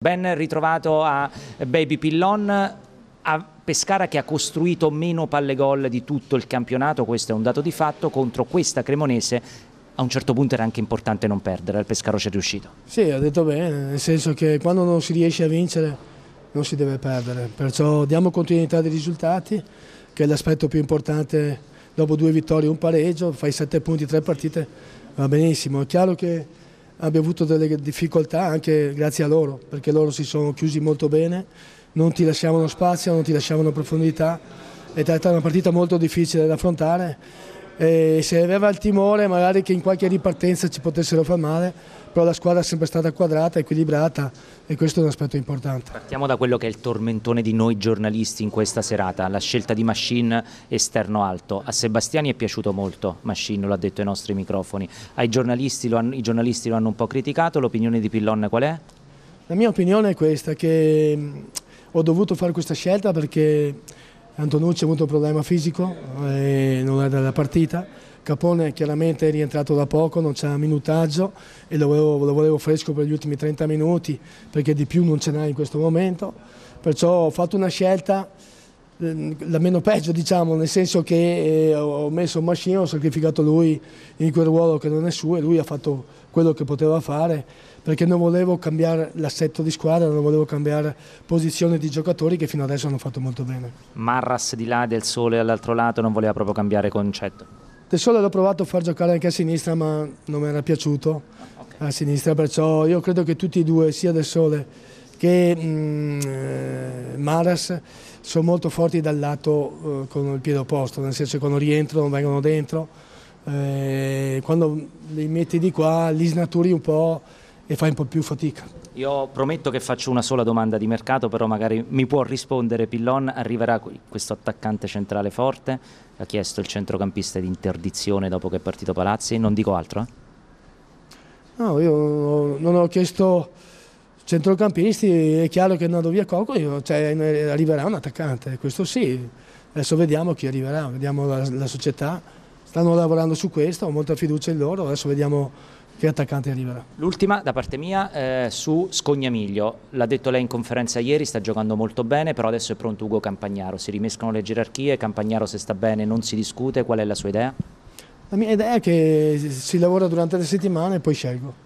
Ben ritrovato a Baby Pillon, a Pescara che ha costruito meno palle gol di tutto il campionato, questo è un dato di fatto, contro questa Cremonese a un certo punto era anche importante non perdere, il Pescaro ci è riuscito. Sì, ha detto bene, nel senso che quando non si riesce a vincere non si deve perdere, perciò diamo continuità dei risultati, che è l'aspetto più importante dopo due vittorie e un pareggio, fai sette punti, tre partite, va benissimo, è chiaro che abbia avuto delle difficoltà anche grazie a loro, perché loro si sono chiusi molto bene, non ti lasciavano spazio, non ti lasciavano profondità, è stata una partita molto difficile da affrontare e si aveva il timore magari che in qualche ripartenza ci potessero far male, però la squadra è sempre stata quadrata, equilibrata e questo è un aspetto importante. Partiamo da quello che è il tormentone di noi giornalisti in questa serata, la scelta di Machine esterno alto. A Sebastiani è piaciuto molto Machine, lo ha detto ai nostri microfoni, giornalisti hanno, i giornalisti lo hanno un po' criticato, l'opinione di Pillon qual è? La mia opinione è questa, che mm, ho dovuto fare questa scelta perché Antonucci ha avuto un problema fisico non della partita. Capone chiaramente è rientrato da poco, non c'è minutaggio e lo volevo, lo volevo, fresco per gli ultimi 30 minuti perché di più non ce n'è in questo momento. Perciò ho fatto una scelta Ehm, la meno peggio diciamo nel senso che eh, ho messo un Machine ho sacrificato lui in quel ruolo che non è suo e lui ha fatto quello che poteva fare perché non volevo cambiare l'assetto di squadra non volevo cambiare posizione di giocatori che fino adesso hanno fatto molto bene Marras di là del sole all'altro lato non voleva proprio cambiare concetto del sole l'ho provato a far giocare anche a sinistra ma non mi era piaciuto okay. a sinistra perciò io credo che tutti e due sia del sole che mm, Maras sono molto forti dal lato eh, con il piede opposto, nel senso che quando rientrano vengono dentro, eh, quando li metti di qua li snaturi un po' e fai un po' più fatica. Io prometto che faccio una sola domanda di mercato, però magari mi può rispondere Pillon, arriverà questo attaccante centrale forte, ha chiesto il centrocampista di interdizione dopo che è partito Palazzi, non dico altro? Eh? No, io non ho chiesto centrocampisti, è chiaro che andando via Coco cioè, arriverà un attaccante, questo sì, adesso vediamo chi arriverà, vediamo la, la, società, stanno lavorando su questo, ho molta fiducia in loro, adesso vediamo che attaccante arriverà. L'ultima da parte mia eh, su Scognamiglio, l'ha detto lei in conferenza ieri, sta giocando molto bene, però adesso è pronto Ugo Campagnaro, si rimescono le gerarchie, Campagnaro se sta bene non si discute, qual è la sua idea? La mia idea è che si lavora durante le settimane e poi scelgo.